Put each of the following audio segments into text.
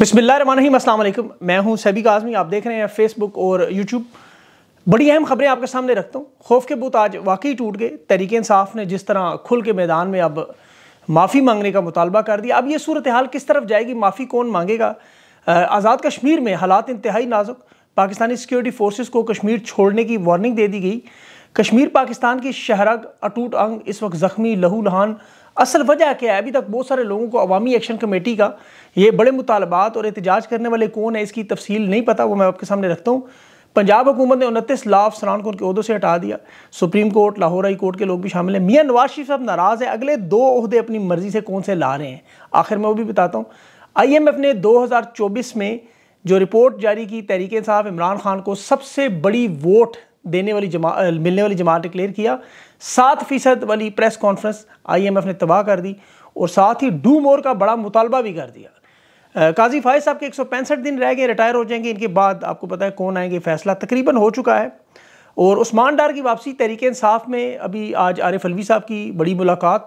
بسم اللہ الرحمن الرحیم السلام علیکم میں ہوں سیبک آزمی آپ دیکھ رہے ہیں فیس بک اور یوٹیوب بڑی اہم خبریں آپ کے سامنے رکھتا ہوں خوف کے بت آج واقعی ٹوٹ گئے تحریک انصاف نے جس طرح کھل کے میدان میں اب معافی مانگنے کا مطالبہ کر دیا اب یہ صورتحال کس طرف جائے گی معافی کون مانگے گا آزاد کشمیر میں حالات انتہائی نازک پاکستانی سیکیورٹی فورسز کو کشمیر چھوڑنے کی وارننگ دے دی گئی کشمیر پاکستان کی شہرگ اٹوٹ انگ اس وقت زخمی لہو لہان اصل وجہ کیا ہے ابھی تک بہت سارے لوگوں کو عوامی ایکشن کمیٹی کا یہ بڑے مطالبات اور احتجاج کرنے والے کون ہیں اس کی تفصیل نہیں پتہ وہ میں آپ کے سامنے رکھتا ہوں پنجاب حکومت نے انتیس لاکھ سران کو ان کے عہدوں سے ہٹا دیا Supreme Court Lahore High Court کے لوگ بھی شامل ہیں میاں نواز شریف صاحب ناراض ہیں اگلے دو عہدے اپنی مرضی سے کون سے لا رہے ہیں آخر میں وہ بھی بتاتا ہوں آئی ایم ایف نے دو ہزار چوبیس میں جو رپورٹ جاری کی تحریک انصاف عمران خان کو سب سے بڑی ووٹ دینے والی جماعت ملنے والی جماعت ڈکلیئر کیا سات فیصد والی press conference I M F نے تباہ کر دی اور ساتھ ہی ڈو مور کا بڑا مطالبہ بھی کر دیا قاضی فائز صاحب کے ایک سو پینسٹھ دن رہ گئے ریٹائر ہو جائیں گے ان کے بعد آپ کو پتہ ہے کون آئیں گے فیصلہ تقریباً ہو چکا ہے اور عثمان ڈار کی واپسی تحریک انصاف میں ابھی آج عارف الوی صاحب کی بڑی ملاقات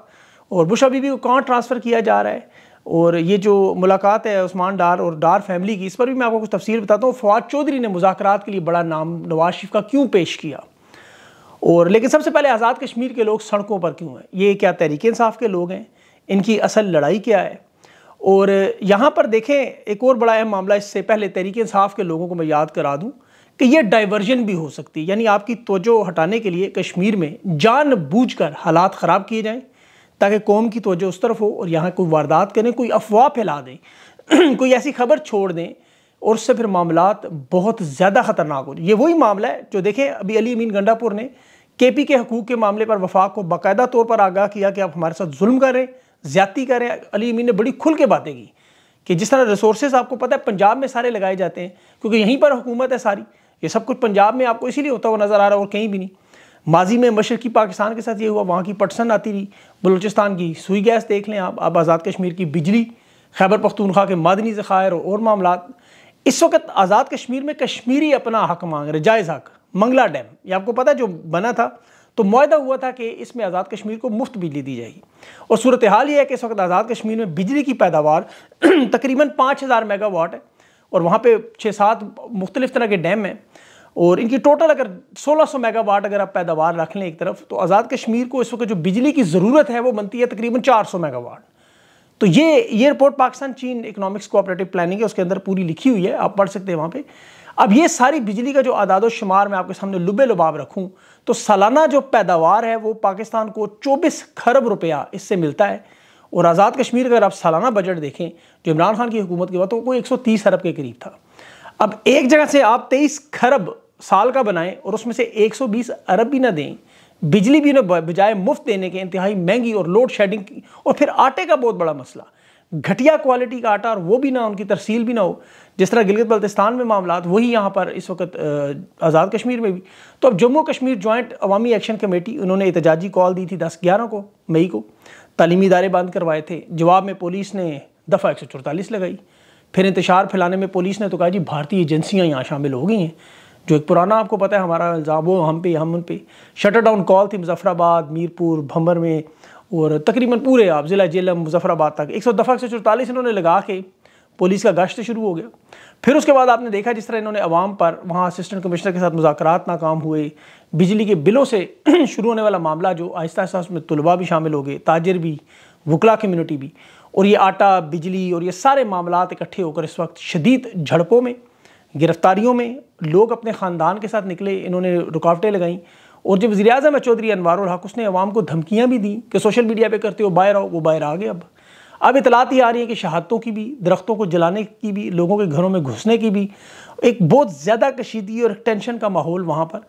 اور بش ابھی بھی کون ٹرانسفر کیا جا رہا ہے اور یہ جو ملاقات ہے عثمان ڈار اور ڈار فیملی کی اس پر بھی میں آپ کو کچھ تفصیل بتاتا ہوں فواد چودھری نے مذاکرات کے لیے بڑا نام نواز شریف کا کیوں پیش کیا اور لیکن سب سے پہلے آزاد کشمیر کے لوگ سڑکوں پر کیوں ہیں یہ کیا تحریک انصاف کے لوگ ہیں ان کی اصل لڑائی کیا ہے اور یہاں پر دیکھیں ایک اور بڑا اہم معاملہ اس سے پہلے تحریک انصاف کے لوگوں کو میں یاد کرا دوں کہ یہ ڈائیورژن بھی ہو سکتی یعنی آپ کی توجہ ہٹانے کے لیے کشمیر میں جان بوجھ کر حالات خراب کیے جائیں تاکہ قوم کی توجہ اس طرف ہو اور یہاں کوئی واردات کریں کوئی افواہ پھیلا دیں کوئی ایسی خبر چھوڑ دیں اور اس سے پھر معاملات بہت زیادہ خطرناک ہو یہ وہی معاملہ ہے جو دیکھیں ابھی علی امین گنڈا پور نے کے پی کے حقوق کے معاملے پر وفاق کو باقاعدہ طور پر آگاہ کیا کہ آپ ہمارے ساتھ ظلم کر رہے ہیں زیادتی کر رہے ہیں علی امین نے بڑی کھل کے باتیں کی کہ جس طرح ریسورسز آپ کو پتہ ہے پنجاب میں سارے لگائے جاتے ہیں کیونکہ یہیں پر حکومت ہے ساری یہ سب کچھ پنجاب میں آپ کو اسی لیے ہوتا ہوا نظر آ رہا ہے اور کہیں بھی نہیں ماضی میں مشرقی پاکستان کے ساتھ یہ ہوا وہاں کی پٹسن آتی رہی بلوچستان کی سوئی گیس دیکھ لیں آپ آپ آزاد کشمیر کی بجلی خیبر پختونخوا کے معدنی ذخائر اور معاملات اس وقت آزاد کشمیر میں کشمیری اپنا حق مانگ رہے جائز حق منگلہ ڈیم یہ آپ کو پتا جو بنا تھا تو معاہدہ ہوا تھا کہ اس میں آزاد کشمیر کو مفت بجلی دی جائے گی اور صورتحال یہ ہے کہ اس وقت آزاد کشمیر میں بجلی کی پیداوار تقریباً پانچ ہزار میگا واٹ ہے اور وہاں پہ چھ سات مختلف طرح کے ڈیم ہیں اور ان کی ٹوٹل اگر سولہ سو میگا واٹ اگر آپ پیداوار رکھ لیں ایک طرف تو آزاد کشمیر کو اس وقت جو بجلی کی ضرورت ہے وہ بنتی ہے تقریباً چار سو میگا واٹ تو یہ یہ رپورٹ پاکستان چین اکنامکس کوآپریٹو پلاننگ ہے اس کے اندر پوری لکھی ہوئی ہے آپ پڑھ سکتے ہیں وہاں پہ اب یہ ساری بجلی کا جو اعداد و شمار میں آپ کے سامنے لبے لباب رکھوں تو سالانہ جو پیداوار ہے وہ پاکستان کو چوبیس خرب روپیہ اس سے ملتا ہے اور آزاد کشمیر کا اگر آپ سالانہ بجٹ دیکھیں جو عمران خان کی حکومت کے بعد وہ کوئی ایک سو تیس ارب کے قریب تھا اب ایک جگہ سے آپ تیئیس خرب سال کا بنائیں اور اس میں سے ایک سو بیس ارب بھی نہ دیں بجلی بھی بجائے مفت دینے کے انتہائی مہنگی اور لوڈ شیڈنگ کی اور پھر آٹے کا بہت بڑا مسئلہ گھٹیا کوالٹی کا آٹا اور وہ بھی نہ ان کی ترسیل بھی نہ ہو جس طرح گلگت بلتستان میں معاملات وہی یہاں پر اس وقت آزاد کشمیر میں بھی تو اب جموں کشمیر جوائنٹ عوامی ایکشن کمیٹی انہوں نے احتجاجی کال دی تھی دس گیارہ کو مئی کو تعلیمی ادارے بند کروائے تھے جواب میں پولیس نے دفعہ ایک سو چورتالیس لگائی پھر انتشار پھیلانے میں پولیس نے تو کہا جی بھارتی ایجنسیاں یہاں شامل ہو گئی ہیں جو ایک پرانا آپ کو پتہ ہے ہمارا الزام وہ ہم پہ ہم ان پہ شٹر ڈاؤن کال تھی مظفر آباد میر پور بھمبر میں اور تقریباً پورے آپ ضلع جیلم مظفر آباد تک ایک سو ایک سے چورتالیس انہوں نے لگا کے پولیس کا گشت شروع ہو گیا پھر اس کے بعد آپ نے دیکھا جس طرح انہوں نے عوام پر وہاں اسسٹنٹ کمشنر کے ساتھ مذاکرات ناکام ہوئے بجلی کے بلوں سے شروع ہونے والا معاملہ جو آہستہ آہستہ اس میں طلباء بھی شامل ہو گئے تاجر بھی وکلا کمیونٹی بھی اور یہ آٹا بجلی اور یہ سارے معاملات اکٹھے ہو کر اس وقت شدید جھڑپوں میں گرفتاریوں میں لوگ اپنے خاندان کے ساتھ نکلے انہوں نے رکاوٹیں لگائیں اور جب وزیر اعظم چودھری انوار الحق اس نے عوام کو دھمکیاں بھی دیں کہ سوشل میڈیا پہ کرتے ہو باہر آؤ وہ باہر آ گئے اب اب اطلاعات یہ آ رہی ہیں کہ شہادتوں کی بھی درختوں کو جلانے کی بھی لوگوں کے گھروں میں گھسنے کی بھی ایک بہت زیادہ کشیدگی اور ٹینشن کا ماحول وہاں پر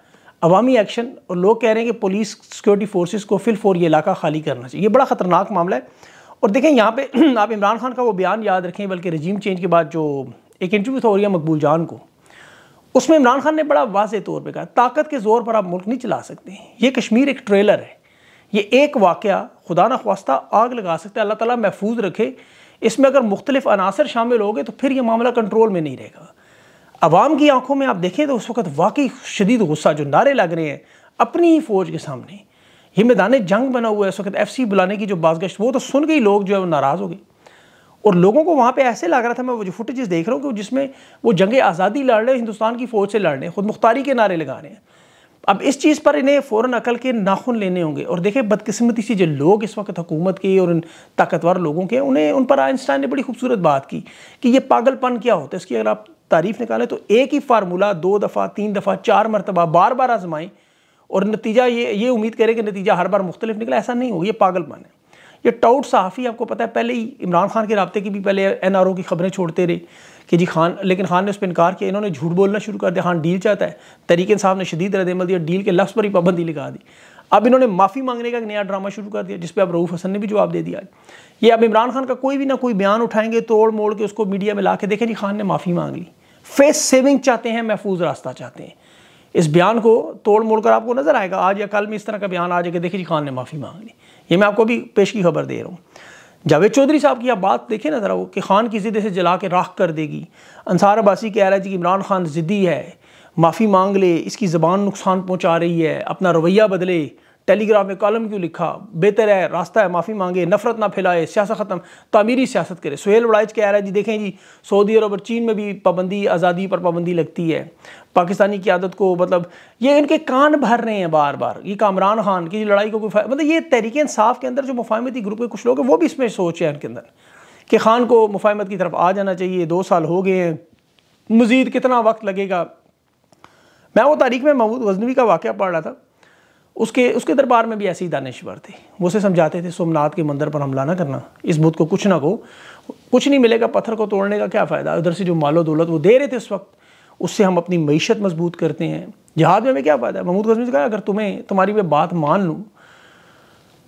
عوامی ایکشن اور لوگ کہہ رہے ہیں کہ پولیس سیکیورٹی فورسز کو فل فور یہ علاقہ خالی کرنا چاہیے یہ بڑا خطرناک معاملہ ہے اور دیکھیں یہاں پہ آپ عمران خان کا وہ بیان یاد رکھیں بلکہ رجیم چینج کے بعد جو ایک انٹرویو تھا اوریا مقبول جان کو اس میں عمران خان نے بڑا واضح طور پہ کہا طاقت کے زور پر آپ ملک نہیں چلا سکتے یہ کشمیر ایک ٹریلر ہے یہ ایک واقعہ نہ خواستہ آگ لگا سکتے اللہ تعالیٰ محفوظ رکھے اس میں اگر مختلف عناصر شامل ہو گئے تو پھر یہ معاملہ کنٹرول میں نہیں رہے گا عوام کی آنکھوں میں آپ دیکھیں تو اس وقت واقعی شدید غصہ جو نعرے لگ رہے ہیں اپنی ہی فوج کے سامنے یہ میدان جنگ بنا ہوا ہے اس وقت ایف سی بلانے کی جو بازگشت وہ تو سن گئی لوگ جو ہے وہ ناراض ہو گئے اور لوگوں کو وہاں پہ ایسے لگ رہا تھا میں وہ جو فوٹیجز دیکھ رہا ہوں کہ جس میں وہ جنگ آزادی لڑ رہے ہیں ہندوستان کی فوج سے لڑ رہے ہیں خود مختاری کے نعرے لگا رہے ہیں اب اس چیز پر انہیں فوراً عقل کے ناخن لینے ہوں گے اور دیکھیں بدقسمتی سے جو لوگ اس وقت حکومت کے اور ان طاقتور لوگوں کے انہیں ان پر آئنسٹائن نے بڑی خوبصورت بات کی کہ یہ پاگل پن کیا ہوتا ہے اس کی اگر آپ تعریف نکالیں تو ایک ہی فارمولہ دو دفعہ تین دفعہ چار مرتبہ بار بار آزمائیں اور نتیجہ یہ یہ امید کرے کہ نتیجہ ہر بار مختلف نکلا ایسا نہیں ہو یہ پاگل پن ہے یہ ٹاؤٹ صحافی آپ کو پتا ہے پہلے ہی عمران خان کے رابطے کی بھی پہلے این آر او کی خبریں چھوڑتے رہے کہ جی خان لیکن خان نے اس پہ انکار کیا انہوں نے جھوٹ بولنا شروع کر دیا ہاں ڈیل چاہتا ہے تحریک صاحب نے شدید رد عمل دیا ڈیل کے لفظ پر ہی پابندی لگا دی اب انہوں نے معافی مانگنے کا ایک نیا ڈرامہ شروع کر دیا جس پہ اب روف حسن نے بھی جواب دے دیا یہ اب عمران خان کا کوئی بھی نہ کوئی بیان اٹھائیں گے توڑ موڑ کے اس کو میڈیا میں لا کے دیکھیں جی خان نے معافی مانگ لی فیس سیونگ چاہتے ہیں محفوظ راستہ چاہتے ہیں اس بیان کو توڑ موڑ کر آپ کو نظر آئے گا آج یا کل میں اس طرح کا بیان آ جائے گا دیکھیں جی خان نے معافی مانگ لی یہ میں آپ کو بھی پیش کی خبر دے رہا ہوں جاوید چودری صاحب کی آپ بات دیکھیں نا ذرا وہ کہ خان کی ضد سے جلا کے راکھ کر دے گی انصار عباسی کہہ رہا ہے جی کہ عمران خان ضدی ہے معافی مانگ لے اس کی زبان نقصان پہنچا رہی ہے اپنا رویہ بدلے ٹیلی گراف میں کالم کیوں لکھا بہتر ہے راستہ ہے معافی مانگے نفرت نہ پھیلائے سیاست ختم تعمیری سیاست کرے سہیل وڑائچ کہہ رہا ہے جی دیکھیں جی سعودی عرب اور چین میں بھی پابندی آزادی پر پابندی لگتی ہے پاکستانی قیادت کو مطلب یہ ان کے کان بھر رہے ہیں بار بار یہ کامران خان کی لڑائی کو کوئی مطلب یہ تحریک انصاف کے اندر جو مفاہمتی گروپ کے کچھ لوگ ہیں وہ بھی اس میں سوچ ہے ان کے اندر کہ خان کو مفاہمت کی طرف آ جانا چاہیے دو سال ہو گئے ہیں مزید کتنا وقت لگے گا میں وہ تاریخ میں محمود غزنوی کا واقعہ پڑھ رہا تھا اس کے اس کے دربار میں بھی ایسے ہی دانشور تھے وہ اسے سمجھاتے تھے سومنات کے مندر پر حملہ نہ کرنا اس بت کو کچھ نہ کو کچھ نہیں ملے گا پتھر کو توڑنے کا کیا فائدہ ادھر سے جو مال و دولت وہ دے رہے تھے اس وقت اس سے ہم اپنی معیشت مضبوط کرتے ہیں جہاد میں ہمیں کیا فائدہ ہے محمود غزمی سے کہا اگر تمہیں تمہاری میں بات مان لوں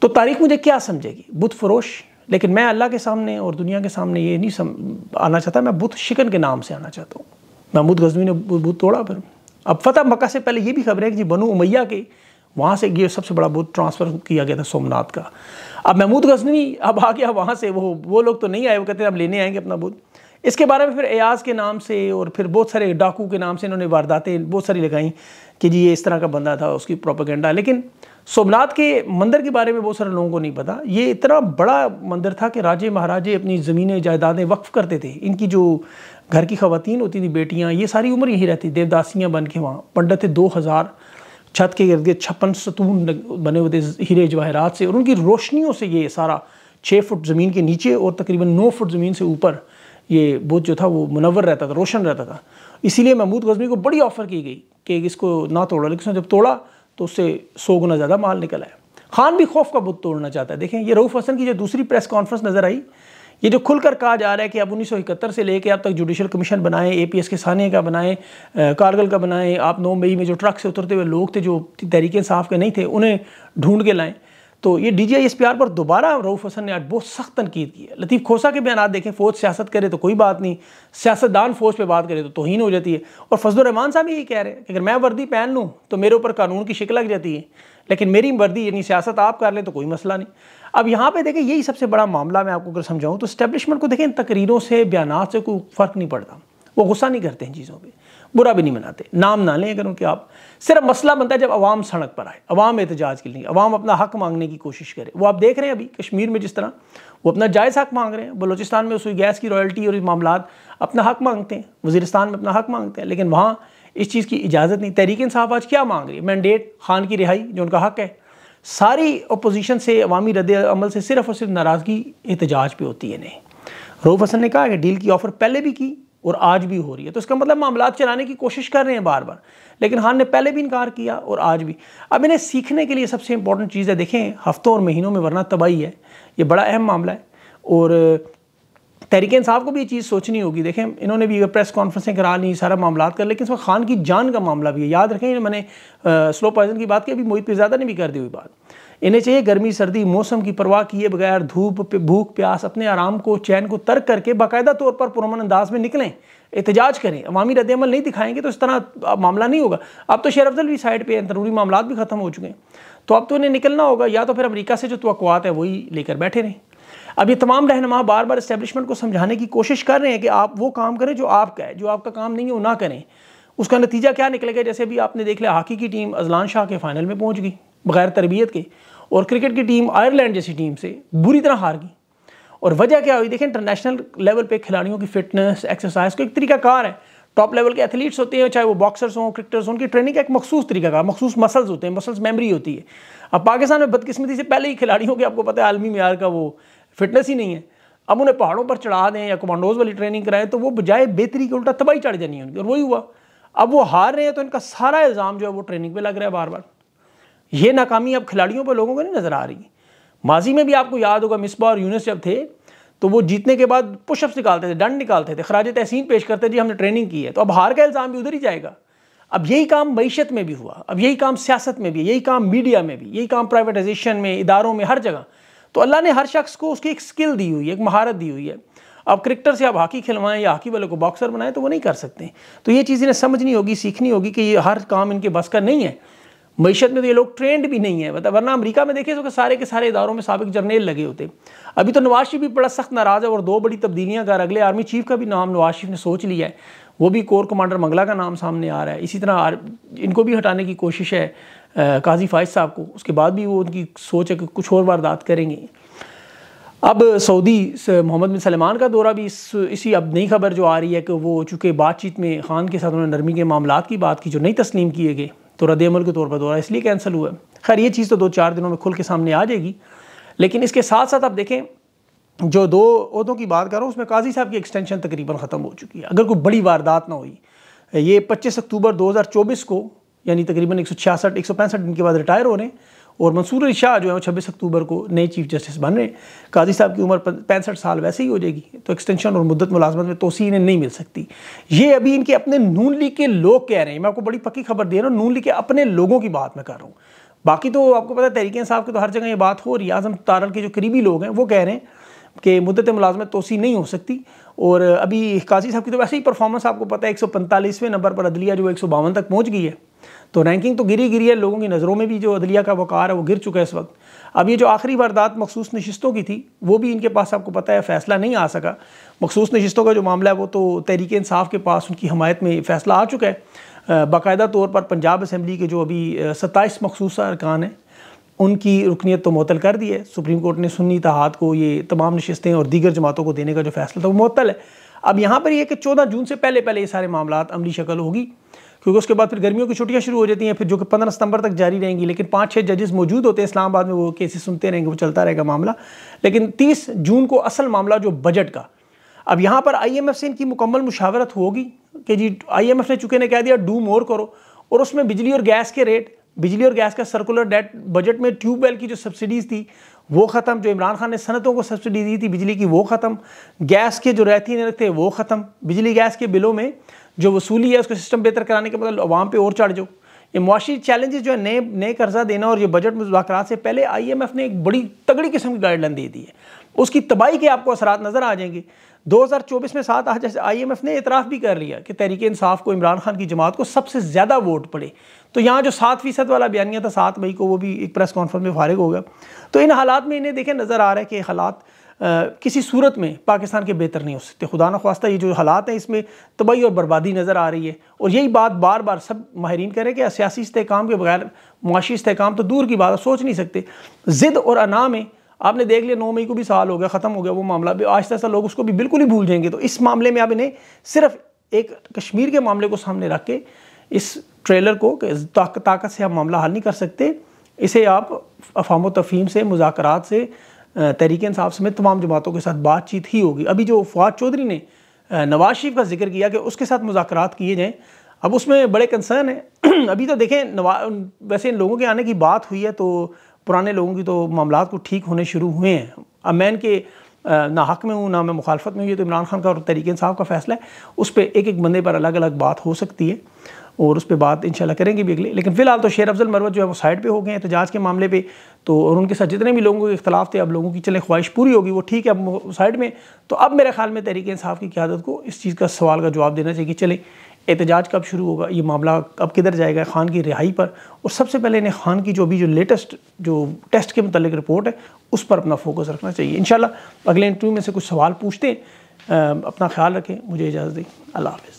تو تاریخ مجھے کیا سمجھے گی بت فروش لیکن میں اللہ کے سامنے اور دنیا کے سامنے یہ نہیں سم... آنا چاہتا میں بت شکن کے نام سے آنا چاہتا ہوں محمود غزمی نے بت توڑا پھر اب فتح مکہ سے پہلے یہ بھی خبر ہے کہ جی بنو امیہ کے وہاں سے یہ سب سے بڑا بت ٹرانسفر کیا گیا تھا سومنات کا اب محمود غزنی اب آ گیا وہاں سے وہ وہ لوگ تو نہیں آئے وہ کہتے ہیں اب لینے آئیں گے اپنا بت اس کے بارے میں پھر ایاز کے نام سے اور پھر بہت سارے ڈاکو کے نام سے انہوں نے وارداتیں بہت ساری لگائیں کہ جی یہ اس طرح کا بندہ تھا اس کی پروپیگنڈا لیکن سومنات کے مندر کے بارے میں بہت سارے لوگوں کو نہیں پتا یہ اتنا بڑا مندر تھا کہ راجے مہاراجے اپنی زمینیں جائیدادیں وقف کرتے تھے ان کی جو گھر کی خواتین ہوتی تھیں بیٹیاں یہ ساری عمر یہی رہتی دیو داسیاں بن کے وہاں پنڈت دو ہزار چھت کے گرد گرد چھپن ستون بنے ہوئے تھے ہیرے جواہرات سے اور ان کی روشنیوں سے یہ سارا چھ فٹ زمین کے نیچے اور تقریباً نو فٹ زمین سے اوپر یہ بت جو تھا وہ منور رہتا تھا روشن رہتا تھا اسی لیے محمود غزمی کو بڑی آفر کی گئی کہ اس کو نہ توڑا لیکن اس نے جب توڑا تو اس سے سو گنا زیادہ مال نکل آیا خان بھی خوف کا بت توڑنا چاہتا ہے دیکھیں یہ روف حسن کی جو دوسری پریس کانفرنس نظر آئی یہ جو کھل کر کہا جا رہا ہے کہ اب انیس سو اکہتر سے لے کے اب تک جوڈیشل کمیشن بنائیں اے پی ایس کے سانے کا بنائیں کارگل کا بنائیں آپ نو مئی میں جو ٹرک سے اترتے ہوئے لوگ تھے جو تحریک انصاف کے نہیں تھے انہیں ڈھونڈ کے لائیں تو یہ D G I S P R پر دوبارہ روف حسن نے آج بہت سخت تنقید کی ہے لطیف کھوسا کے بیانات دیکھیں فوج سیاست کرے تو کوئی بات نہیں سیاست دان فوج پہ بات کرے تو توہین ہو جاتی ہے اور فضل الرحمان صاحب یہی کہہ رہے ہیں کہ اگر میں وردی پہن لوں تو میرے اوپر قانون کی شکل لگ جاتی ہے لیکن میری وردی یعنی سیاست آپ کر لیں تو کوئی مسئلہ نہیں اب یہاں پہ دیکھیں یہی سب سے بڑا معاملہ میں آپ کو اگر سمجھاؤں تو اسٹیبلشمنٹ کو دیکھیں تقریروں سے بیانات سے کوئی فرق نہیں پڑتا وہ غصہ نہیں کرتے ہیں چیزوں پہ برا بھی نہیں مناتے نام نہ لیں اگر ان کے آپ صرف مسئلہ بنتا ہے جب عوام سڑک پر آئے عوام احتجاج کے لیے عوام اپنا حق مانگنے کی کوشش کرے وہ آپ دیکھ رہے ہیں ابھی کشمیر میں جس طرح وہ اپنا جائز حق مانگ رہے ہیں بلوچستان میں اسی گیس کی رائلٹی اور معاملات اپنا حق مانگتے ہیں وزیرستان میں اپنا حق مانگتے ہیں لیکن وہاں اس چیز کی اجازت نہیں تحریک انصاف آج کیا مانگ رہی ہے مینڈیٹ خان کی رہائی جو ان کا حق ہے ساری اپوزیشن سے عوامی رد عمل سے صرف اور صرف ناراضگی احتجاج پہ ہوتی ہے نہیں روف حسن نے کہا کہ ڈیل کی آفر پہلے بھی کی اور آج بھی ہو رہی ہے تو اس کا مطلب معاملات چلانے کی کوشش کر رہے ہیں بار بار لیکن خان ہاں، نے پہلے بھی انکار کیا اور آج بھی اب انہیں سیکھنے کے لیے سب سے امپورٹنٹ چیز ہے دیکھیں ہفتوں اور مہینوں میں ورنہ تباہی ہے یہ بڑا اہم معاملہ ہے اور تحریک انصاف کو بھی یہ چیز سوچنی ہوگی دیکھیں انہوں نے بھی پریس کانفرنسیں کرا لیں سارا معاملات کر لیکن اس وقت خان کی جان کا معاملہ بھی ہے یاد رکھیں میں نے سلو پوائزن کی بات کی ابھی موئی پہ زیادہ نے بھی کر دی ہوئی بات انہیں چاہیے گرمی سردی موسم کی پرواہ کیے بغیر دھوپ بھوک پیاس اپنے آرام کو چین کو ترک کر کے باقاعدہ طور پر پرومن انداز میں نکلیں احتجاج کریں عوامی رد عمل نہیں دکھائیں گے تو اس طرح معاملہ نہیں ہوگا اب تو شیر افضل بھی سائڈ پہ اندرونی معاملات بھی ختم ہو چکے ہیں تو اب تو انہیں نکلنا ہوگا یا تو پھر امریکہ سے جو توقعات ہیں وہی لے کر بیٹھے رہیں اب یہ تمام رہنما بار بار اسٹیبلشمنٹ کو سمجھانے کی کوشش کر رہے ہیں کہ آپ وہ کام کریں جو آپ کا ہے جو آپ کا کام نہیں ہے وہ نہ کریں اس کا نتیجہ کیا نکلے گا جیسے بھی آپ نے دیکھ لیا ہاکی کی ٹیم ازلان شاہ کے فائنل میں پہنچ گئی بغیر تربیت کے اور کرکٹ کی ٹیم آئرلینڈ جیسی ٹیم سے بری طرح ہار گئی اور وجہ کیا ہوئی دیکھیں انٹرنیشنل لیول پہ کھلاڑیوں کی فٹنس ایکسرسائز کو ایک طریقہ کار ہے ٹاپ لیول کے ایتھلیٹس ہوتے ہیں چاہے وہ باکسرز ہوں کرکٹرز ہوں ان کی ٹریننگ کا ایک مخصوص طریقہ کار مخصوص مسلز ہوتے ہیں مسلز میمری ہوتی ہے اب پاکستان میں بدقسمتی سے پہلے ہی کھلاڑیوں کے آپ کو پتہ ہے عالمی معیار کا وہ فٹنس ہی نہیں ہے اب انہیں پہاڑوں پر چڑھا دیں یا کمانڈوز والی ٹریننگ کرائیں تو وہ بجائے بہتری کے الٹا تباہی چڑھ جانی ان کی اور وہی ہوا اب وہ ہار رہے ہیں تو ان کا سارا الزام جو ہے وہ ٹریننگ پہ لگ رہا ہے بار بار یہ ناکامی اب کھلاڑیوں پہ لوگوں کو نہیں نظر آ رہی ماضی میں بھی آپ کو یاد ہوگا مصباح اور یونس جب تھے تو وہ جیتنے کے بعد پش اپس نکالتے تھے ڈنڈ نکالتے تھے خراج تحسین پیش کرتے جی ہم نے ٹریننگ کی ہے تو اب ہار کا الزام بھی ادھر ہی جائے گا اب یہی کام معیشت میں بھی ہوا اب یہی کام سیاست میں بھی یہی کام میڈیا میں بھی یہی کام پرائیویٹائزیشن میں اداروں میں ہر جگہ تو اللہ نے ہر شخص کو اس کی ایک سکل دی ہوئی ہے ایک مہارت دی ہوئی ہے اب کرکٹر سے آپ ہاکی کھلوائیں یا ہاکی والے کو باکسر بنائیں تو وہ نہیں کر سکتے تو یہ چیز انہیں سمجھنی ہوگی سیکھنی ہوگی کہ یہ ہر کام ان کے بس کا نہیں ہے معیشت میں تو یہ لوگ ٹرینڈ بھی نہیں ہیں مطلب ورنہ امریکہ میں دیکھیں تو کہ سارے کے سارے اداروں میں سابق جرنیل لگے ہوتے ابھی تو نواز شریف بھی بڑا سخت ناراض ہے اور دو بڑی تبدیلیاں کر اگلے آرمی چیف کا بھی نام نواز شریف نے سوچ لیا ہے وہ بھی کور کمانڈر منگلہ کا نام سامنے آ رہا ہے اسی طرح ان کو بھی ہٹانے کی کوشش ہے قاضی فائز صاحب کو اس کے بعد بھی وہ ان کی سوچ ہے کہ کچھ اور واردات کریں گے اب سعودی محمد بن سلمان کا دورہ بھی اس اسی اب نئی خبر جو آ رہی ہے کہ وہ چونکہ بات چیت میں خان کے ساتھ انہوں نے نرمی کے معاملات کی بات کی جو نئی تسلیم کیے گئے تو رد عمل کے طور پر دورہ اس لیے کینسل ہوا ہے خیر یہ چیز تو دو چار دنوں میں کھل کے سامنے آ جائے گی لیکن اس کے ساتھ ساتھ آپ دیکھیں جو دو عہدوں کی بات کر رہا ہوں اس میں قاضی صاحب کی ایکسٹینشن تقریباً ختم ہو چکی ہے اگر کوئی بڑی واردات نہ ہوئی یہ پچیس اکتوبر دو ہزار چوبیس کو یعنی تقریباً ایک سو چھیاسٹھ ایک سو پینسٹھ دن کے بعد ریٹائر ہو رہے ہیں اور منصور علی شاہ جو ہے وہ چھبیس اکتوبر کو نئے چیف جسٹس بن رہے ہیں قاضی صاحب کی عمر پینسٹھ سال ویسے ہی ہو جائے گی تو ایکسٹینشن اور مدت ملازمت میں توسیع انہیں نہیں مل سکتی یہ ابھی ان کے اپنے نون لی کے لوگ کہہ رہے ہیں میں آپ کو بڑی پکی خبر دے رہا ہوں نون لیگ کے اپنے لوگوں کی بات میں کر رہا ہوں باقی تو آپ کو پتہ ہے تحریک صاحب کے تو ہر جگہ یہ بات ہو رہی ہے اعظم تارل کے جو قریبی لوگ ہیں وہ کہہ رہے ہیں کہ مدت ملازمت توسیع نہیں ہو سکتی اور ابھی قاضی صاحب کی تو ویسے ہی پرفارمنس آپ کو پتہ ہے ایک سو پینتالیسویں نمبر پر عدلیہ جو ایک سو باون تک پہنچ گئی ہے تو رینکنگ تو گری گری ہے لوگوں کی نظروں میں بھی جو عدلیہ کا وقار ہے وہ گر چکا ہے اس وقت اب یہ جو آخری واردات مخصوص نشستوں کی تھی وہ بھی ان کے پاس آپ کو پتہ ہے فیصلہ نہیں آ سکا مخصوص نشستوں کا جو معاملہ ہے وہ تو تحریک انصاف کے پاس ان کی حمایت میں فیصلہ آ چکا ہے باقاعدہ طور پر پنجاب اسمبلی کے جو ابھی ستائیس مخصوص ارکان ہیں ان کی رکنیت تو معطل کر دی ہے سپریم کورٹ نے سنی اتحاد کو یہ تمام نشستیں اور دیگر جماعتوں کو دینے کا جو فیصلہ تھا وہ معطل ہے اب یہاں پر یہ کہ چودہ جون سے پہلے پہلے یہ سارے معاملات عملی شکل ہوگی کیونکہ اس کے بعد پھر گرمیوں کی چھٹیاں شروع ہو جاتی ہیں پھر جو کہ پندرہ ستمبر تک جاری رہیں گی لیکن پانچ چھ ججز موجود ہوتے ہیں اسلام آباد میں وہ کیسز سنتے رہیں گے وہ چلتا رہے گا معاملہ لیکن تیس جون کو اصل معاملہ جو بجٹ کا اب یہاں پر آئی ایم ایف سے ان کی مکمل مشاورت ہوگی کہ جی آئی ایم ایف نے چکے نے کہہ دیا ڈو مور کرو اور اس میں بجلی اور گیس کے ریٹ بجلی اور گیس کا سرکولر ڈیٹ بجٹ میں ٹیوب ویل کی جو سبسڈیز تھی وہ ختم جو عمران خان نے صنعتوں کو سبسڈی دی تھی بجلی کی وہ ختم گیس کے جو رہتی نہیں رہتے وہ ختم بجلی گیس کے بلوں میں جو وصولی ہے اس کو سسٹم بہتر کرانے کے بدل عوام پہ اور چڑھ جو یہ معاشی چیلنجز جو ہے نئے نئے قرضہ دینا اور یہ بجٹ مذاکرات سے پہلے آئی ایم ایف نے ایک بڑی تگڑی قسم کی گائیڈ لائن دے دی ہے اس کی تباہی کے آپ کو اثرات نظر آ جائیں گے دو ہزار چوبیس میں ساتھ جیسے آئی ایم ایف نے اعتراف بھی کر لیا کہ تحریک انصاف کو عمران خان کی جماعت کو سب سے زیادہ ووٹ پڑے تو یہاں جو سات فیصد والا بیانیہ تھا سات مئی کو وہ بھی ایک پریس کانفرنس میں فارغ ہو گیا تو ان حالات میں انہیں دیکھیں نظر آ رہا ہے کہ حالات کسی صورت میں پاکستان کے بہتر نہیں ہو سکتے خدا نخواستہ یہ جو حالات ہیں اس میں تباہی اور بربادی نظر آ رہی ہے اور یہی بات بار بار سب ماہرین کریں کہ سیاسی استحکام کے بغیر معاشی استحکام تو دور کی بات ہے سوچ نہیں سکتے ضد اور انا میں آپ نے دیکھ لیا نو مئی کو بھی سال ہو گیا ختم ہو گیا وہ معاملہ بھی آہستہ آہستہ لوگ اس کو بھی بالکل ہی بھول جائیں گے تو اس معاملے میں آپ انہیں صرف ایک کشمیر کے معاملے کو سامنے رکھ کے اس ٹریلر کو کہ طاقت سے آپ معاملہ حل نہیں کر سکتے اسے آپ افہام و تفہیم سے مذاکرات سے تحریک انصاف سمیت تمام جماعتوں کے ساتھ بات چیت ہی ہوگی ابھی جو فواد چودھری نے نواز شریف کا ذکر کیا کہ اس کے ساتھ مذاکرات کیے جائیں اب اس میں بڑے کنسرن ہیں ابھی تو دیکھیں ویسے ان لوگوں کے آنے کی بات ہوئی ہے تو پرانے لوگوں کی تو معاملات کو ٹھیک ہونے شروع ہوئے ہیں اب میں ان کے نہ حق میں ہوں نہ میں مخالفت میں ہوں یہ تو عمران خان کا اور تحریک انصاف کا فیصلہ ہے اس پہ ایک ایک بندے پر الگ الگ بات ہو سکتی ہے اور اس پہ بات انشاءاللہ کریں گے بھی اگلے لیکن فی الحال تو شیر افضل مروت جو ہے وہ سائڈ پہ ہو گئے احتجاج کے معاملے پہ تو اور ان کے ساتھ جتنے بھی لوگوں کے اختلاف تھے اب لوگوں کی چلیں خواہش پوری ہوگی وہ ٹھیک ہے اب سائڈ میں تو اب میرے خیال میں تحریک انصاف کی قیادت کو اس چیز کا سوال کا جواب دینا چاہیے کہ چلیں احتجاج کب شروع ہوگا یہ معاملہ کب کدھر جائے گا خان کی رہائی پر اور سب سے پہلے انہیں خان کی جو بھی جو لیٹسٹ جو ٹیسٹ کے متعلق رپورٹ ہے اس پر اپنا فوکس رکھنا چاہیے انشاءاللہ اگلے انٹرویو میں سے کچھ سوال پوچھتے ہیں اپنا خیال رکھیں مجھے اجازت دیں اللہ حافظ